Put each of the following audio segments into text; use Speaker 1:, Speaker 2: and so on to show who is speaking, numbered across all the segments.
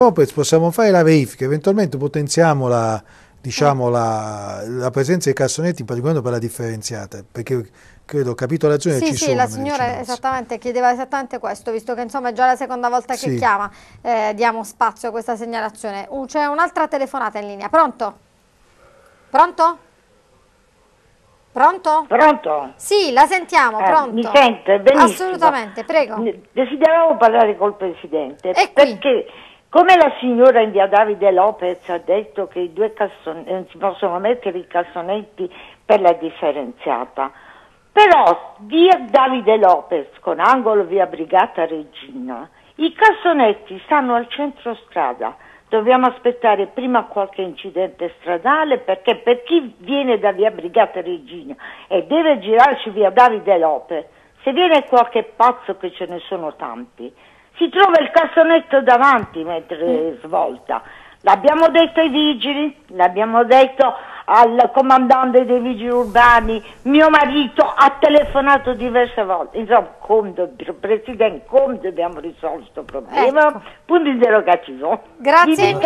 Speaker 1: Lopez possiamo fare la verifica, eventualmente potenziamo la, diciamo, la, la presenza dei cassonetti, in particolare per la differenziata, perché credo capito l'azione sì, ci sì, sono. Sì, la signora
Speaker 2: esattamente, chiedeva esattamente questo, visto che insomma è già la seconda volta sì. che chiama, eh, diamo spazio a questa segnalazione. Un, C'è un'altra telefonata in linea, pronto? Pronto? Pronto? Pronto? Sì, la sentiamo, eh, pronto. Mi sente benissimo. Assolutamente, prego. Desideravo parlare col Presidente. E perché... Qui? Come la signora in via Davide Lopez ha detto che calzon- eh, si possono mettere i cassonetti per la differenziata, però via Davide Lopez con angolo via Brigata Regina, i cassonetti stanno al centro strada, dobbiamo aspettare prima qualche incidente stradale perché per chi viene da via Brigata Regina e deve girarci via Davide Lopez, se viene qualche pazzo che ce ne sono tanti, si trova il cassonetto davanti mentre svolta. L'abbiamo detto ai vigili, l'abbiamo detto al comandante dei vigili urbani, mio marito ha telefonato diverse volte, insomma, come Presidente, come abbiamo risolto il problema? Ecco. Punto interrogativo. Grazie,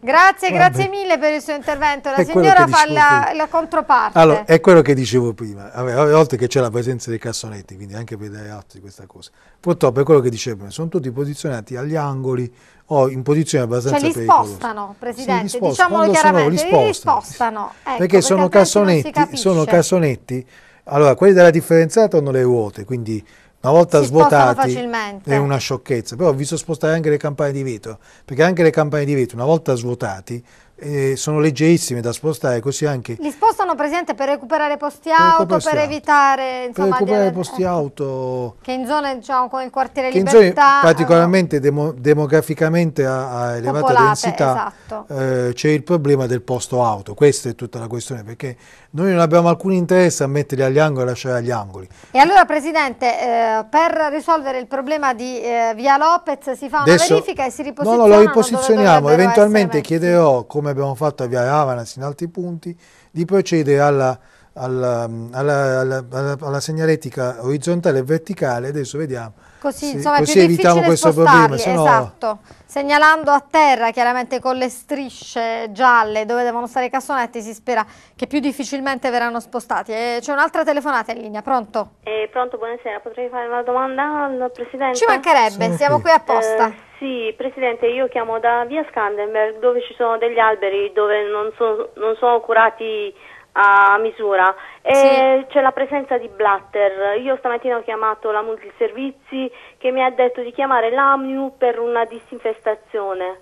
Speaker 2: grazie, grazie mille per il suo intervento, la è signora fa la, la, controparte. Allora, è
Speaker 1: quello che dicevo prima, a volte che c'è la presenza dei cassonetti, quindi anche per dare altri questa cosa, purtroppo è quello che dicevo prima, sono tutti posizionati agli angoli, o in posizione abbastanza cioè, li spostano,
Speaker 2: Presidente, sì, diciamolo chiaramente, sono, li spostano. Li spostano. Ecco, perché, perché sono, cassonetti, sono cassonetti,
Speaker 1: allora quelli della differenziata hanno le ruote, quindi una volta si svuotati è una sciocchezza, però ho visto spostare anche le campane di vetro, perché anche le campane di vetro una volta svuotati eh, sono leggerissime da spostare, così anche...
Speaker 2: Li spostano Presidente, per recuperare posti auto, per, per evitare... Insomma, per recuperare dire, posti eh,
Speaker 1: auto...
Speaker 2: Che in zone, diciamo, con il quartiere che Libertà... in zone eh, particolarmente
Speaker 1: eh, demo, demograficamente a, a elevata densità esatto. Eh, c'è il problema del posto auto, questa è tutta la questione, perché noi non abbiamo alcun interesse a metterli agli angoli e lasciare agli angoli.
Speaker 2: E allora Presidente, eh, per risolvere il problema di Via Lopez si fa una verifica e si riposiziona. No, no, lo riposizionano, eventualmente
Speaker 1: chiederò come abbiamo fatto a Via Ravanas in altri punti, di procedere alla, alla, alla, alla segnaletica orizzontale e verticale, adesso vediamo. Così, se, insomma, così evitiamo questo problema. Sennò... Esatto,
Speaker 2: segnalando a terra chiaramente con le strisce gialle dove devono stare i cassonetti si spera che più difficilmente verranno spostati. Eh, c'è un'altra telefonata in linea, pronto? Eh, pronto, buonasera, potrei fare una domanda al Presidente? Ci mancherebbe, Sono siamo qui, qui apposta. Eh sì, Presidente, io chiamo da via Scandenberg dove ci sono degli alberi dove non, so, non sono curati a misura e sì. c'è la presenza di blatter. Io stamattina ho chiamato la multiservizi che mi ha detto di chiamare l'AMNU per una disinfestazione.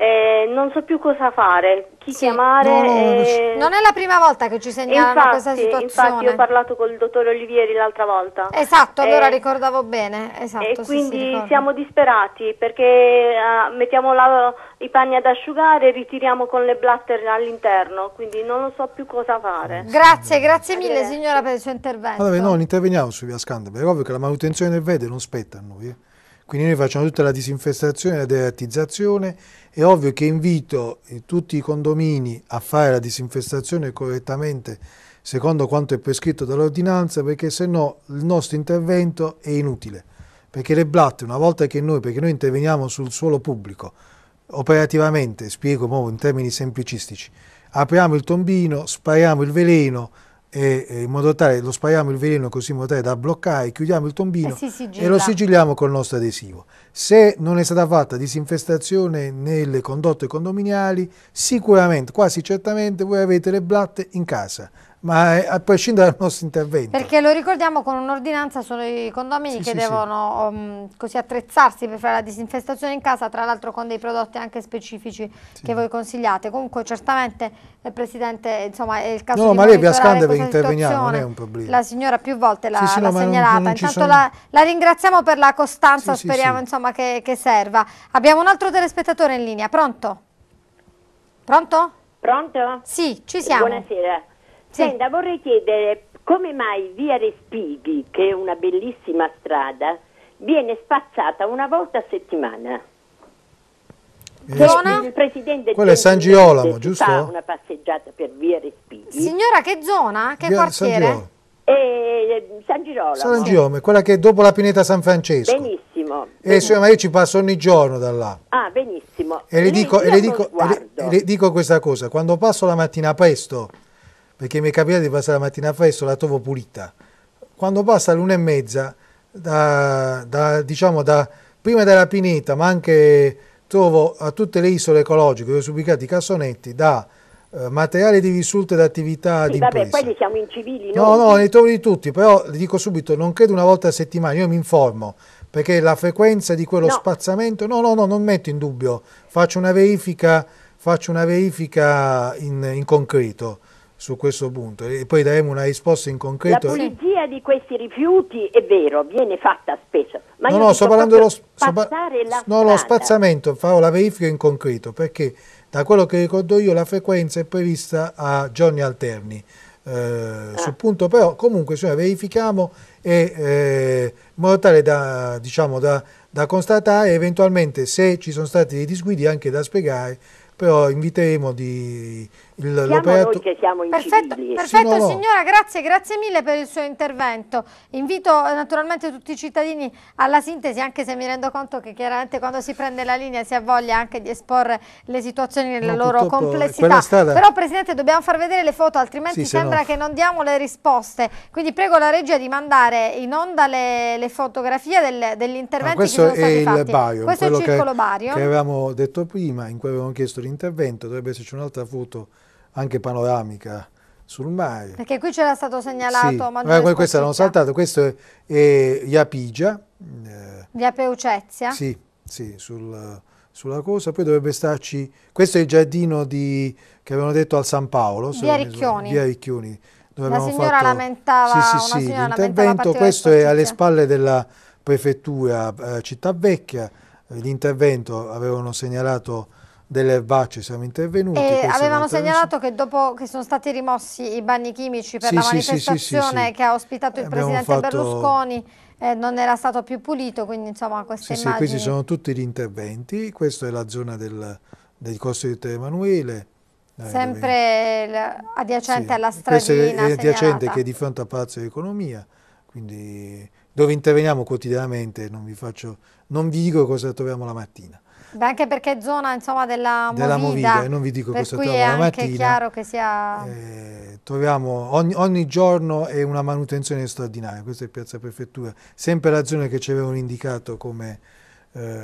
Speaker 2: Eh, non so più cosa fare, chi sì, chiamare. No, eh... Non è la prima volta che ci segnalano infatti, questa situazione. Infatti, ho parlato con il dottore Olivieri l'altra volta. Esatto, allora eh, ricordavo bene. Esatto, quindi siamo disperati perché eh, mettiamo la, i panni ad asciugare e ritiriamo con le blatter all'interno, quindi non so più cosa fare. Grazie, grazie mille signora per il suo intervento. Allora, no,
Speaker 1: non interveniamo su Via Scandalo, è ovvio che la manutenzione del vede non spetta a noi. Eh. Quindi noi facciamo tutta la disinfestazione e la deratizzazione. È ovvio che invito eh, tutti i condomini a fare la disinfestazione correttamente secondo quanto è prescritto dall'ordinanza perché se no il nostro intervento è inutile. Perché le blatte, una volta che noi, perché noi interveniamo sul suolo pubblico, operativamente, spiego in termini semplicistici, apriamo il tombino, spariamo il veleno, e, in modo tale lo spariamo il veleno così in modo tale da bloccare, chiudiamo il tombino e, eh e lo sigilliamo col nostro adesivo. Se non è stata fatta disinfestazione nelle condotte condominiali, sicuramente, quasi certamente, voi avete le blatte in casa ma eh, a prescindere dal nostro intervento. Perché
Speaker 2: lo ricordiamo con un'ordinanza sono i condomini sì, che sì, devono sì. Um, così attrezzarsi per fare la disinfestazione in casa, tra l'altro con dei prodotti anche specifici che voi consigliate. Comunque certamente il eh, Presidente, insomma, è il caso no, di ma lei Piascande per interveniamo, non è un problema. La signora più volte l'ha, no, segnalata, non, non intanto la, la, ringraziamo per la costanza, speriamo insomma, che, che serva. Abbiamo un altro telespettatore in linea, pronto? Pronto? Pronto? Sì, ci siamo. Buonasera. Senta, vorrei chiedere come mai via Respighi, che è una bellissima strada, viene spazzata una volta a settimana? Zona? Il presidente Quello è San Giolamo, giusto? Fa una passeggiata per via Respighi. Signora, che zona? Che via quartiere? San eh, San Girolamo. San Girolamo,
Speaker 1: quella che è dopo la pineta San Francesco.
Speaker 2: Benissimo. benissimo. Eh, Signora, ma io
Speaker 1: ci passo ogni giorno da là.
Speaker 2: Ah, benissimo.
Speaker 1: E le, dico, e le dico, e le dico questa cosa, quando passo la mattina presto perché mi è capitato di passare la mattina a festo, la trovo pulita. Quando passa l'una e mezza, da, da, diciamo da, prima della Pineta, ma anche trovo a tutte le isole ecologiche dove sono ubicati i cassonetti, da eh, materiale di risulta ed attività sì, di vabbè, impresa. poi li
Speaker 2: siamo civili, No, no, ne
Speaker 1: trovo di tutti, però le dico subito, non credo una volta a settimana, io mi informo, perché la frequenza di quello no. spazzamento, no, no, no, non metto in dubbio, faccio una verifica, faccio una verifica in, in concreto su questo punto e poi daremo una risposta in concreto. La
Speaker 2: pulizia di questi rifiuti è vero, viene fatta spesso, ma no, no, sto parlando dello so no, lo
Speaker 1: spazzamento, farò la verifica in concreto perché da quello che ricordo io la frequenza è prevista a giorni alterni. Eh, ah. Sul punto però comunque signora, verifichiamo e, eh, in modo tale da, diciamo, da, da constatare eventualmente se ci sono stati dei disguidi anche da spiegare, però inviteremo di il, siamo l'aperto... noi
Speaker 2: che siamo Perfetto, perfetto sì, no, signora, grazie, grazie mille per il suo intervento. Invito eh, naturalmente tutti i cittadini alla sintesi, anche se mi rendo conto che chiaramente quando si prende la linea si ha voglia anche di esporre le situazioni nella no, loro eh, complessità. Stata... Però Presidente dobbiamo far vedere le foto, altrimenti sì, sembra se che non diamo le risposte. Quindi prego la regia di mandare in onda le, le fotografie del, degli questo che sono stati fatti. Bario, questo è il circolo che, Bario. Che
Speaker 1: avevamo detto prima, in cui avevamo chiesto l'intervento, dovrebbe esserci un'altra foto anche panoramica sul mare.
Speaker 2: Perché qui c'era stato segnalato sì. Manuele Questo l'hanno
Speaker 1: saltato, questo è, è Iapigia.
Speaker 2: Eh, Via Peucezia? Sì,
Speaker 1: sì sul, sulla cosa. Poi dovrebbe starci, questo è il giardino di, che avevano detto al San Paolo. Via Ricchioni. Via Ricchioni. Dove la signora fatto, lamentava,
Speaker 2: sì, sì, sì, l'intervento, questo è
Speaker 1: alle spalle della prefettura eh, Città Vecchia, l'intervento avevano segnalato delle erbacce siamo intervenuti. E avevamo segnalato
Speaker 2: che dopo che sono stati rimossi i bagni chimici per sì, la sì, manifestazione sì, che ha ospitato il Abbiamo presidente fatto... Berlusconi, eh, non era stato più pulito, quindi insomma queste sì, immagini... Sì, questi sono
Speaker 1: tutti gli interventi, questa è la zona del, del Costo di Te Emanuele. Eh,
Speaker 2: Sempre dove... adiacente alla stradina Questa è adiacente segnalata. che è di
Speaker 1: fronte a Palazzo dell'Economia, quindi dove interveniamo quotidianamente, non vi, faccio, non vi dico cosa troviamo la mattina.
Speaker 2: Beh, anche perché è zona insomma, della, della Movida, non vi dico questo cosa la mattina. è chiaro che sia...
Speaker 1: Eh, troviamo ogni, ogni, giorno è una manutenzione straordinaria, questa è Piazza Prefettura, sempre la zona che ci avevano indicato come eh,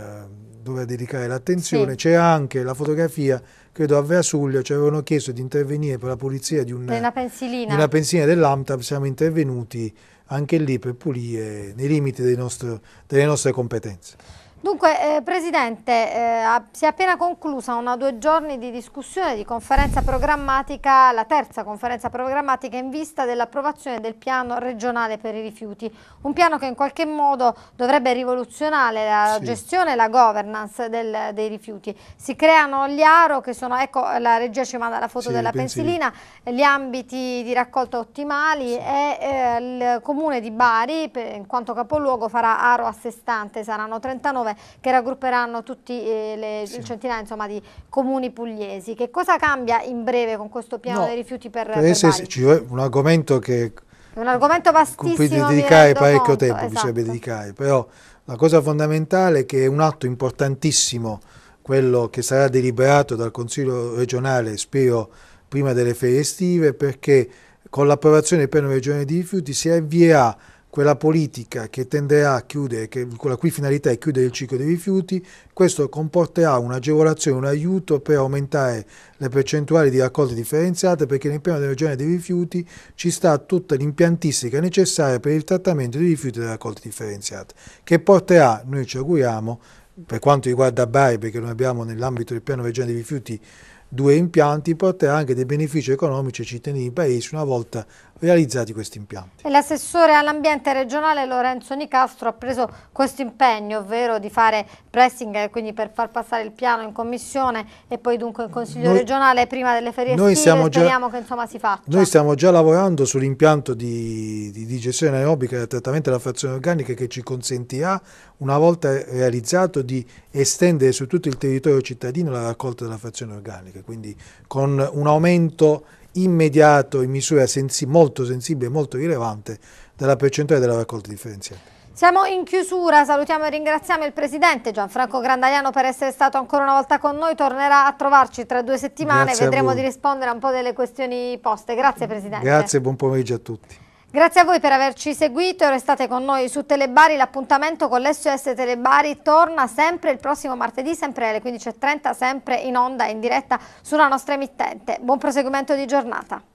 Speaker 1: dove dedicare l'attenzione, sì. c'era anche la fotografia, credo a Veasuglio ci avevano chiesto di intervenire per la pulizia di, una
Speaker 2: pensilina, di una
Speaker 1: pensilina dell'AMTAP, siamo intervenuti anche lì per pulire nei limiti nostri, delle nostre competenze.
Speaker 2: Dunque, eh, Presidente, eh, si è appena conclusa una due giorni di discussione di conferenza programmatica, la terza conferenza programmatica in vista dell'approvazione del piano regionale per i rifiuti, un piano che in qualche modo dovrebbe rivoluzionare la sì. gestione e la governance del, dei rifiuti. Si creano gli aro che sono, ecco la regia ci manda la foto sì, della pensilina, gli ambiti di raccolta ottimali sì. e eh, il comune di Bari, per, in quanto capoluogo, farà aro a sé stante, saranno 39 che raggrupperanno tutti eh, le sì. centinaia insomma, di comuni pugliesi. Che cosa cambia in breve con questo piano no, dei rifiuti per, eh, per, per Bari?
Speaker 1: Ci un argomento che...
Speaker 2: È un argomento vastissimo. Cui dedicare parecchio conto, tempo, esatto. bisognerebbe
Speaker 1: dedicare, però la cosa fondamentale è che è un atto importantissimo quello che sarà deliberato dal Consiglio regionale, spero prima delle ferie estive, perché con l'approvazione del piano regionale di rifiuti si avvierà quella politica che tenderà a chiudere, che, la cui finalità è chiudere il ciclo dei rifiuti, questo comporterà un'agevolazione, un aiuto per aumentare le percentuali di raccolte differenziate perché nel piano della regione dei rifiuti ci sta tutta l'impiantistica necessaria per il trattamento dei rifiuti della raccolta differenziata, che porterà, noi ci auguriamo, per quanto riguarda Bari, perché noi abbiamo nell'ambito del piano regione dei rifiuti due impianti porterà anche dei benefici economici ai cittadini di Paesi una volta realizzati questi impianti.
Speaker 2: L'assessore all'ambiente regionale Lorenzo Nicastro ha preso questo impegno, ovvero di fare pressing, eh, quindi per far passare il piano in commissione e poi dunque in consiglio noi, regionale prima delle ferie noi estive, speriamo che insomma si faccia.
Speaker 1: Noi stiamo già lavorando sull'impianto di, di digestione aerobica e trattamento della frazione organica che ci consentirà una volta realizzato di estendere su tutto il territorio cittadino la raccolta della frazione organica, quindi con un aumento immediato in misura sensi molto sensibile e molto rilevante della percentuale della raccolta differenziata.
Speaker 2: Siamo in chiusura, salutiamo e ringraziamo il Presidente Gianfranco Grandaliano per essere stato ancora una volta con noi, tornerà a trovarci tra due settimane, Grazie vedremo di rispondere a un po' delle questioni poste. Grazie Presidente. Grazie
Speaker 1: e buon pomeriggio a tutti.
Speaker 2: Grazie a voi per averci seguito, e restate con noi su Telebari, l'appuntamento con l'SOS Telebari torna sempre il prossimo martedì, sempre alle 15.30, sempre in onda, e in diretta sulla nostra emittente. Buon proseguimento di giornata.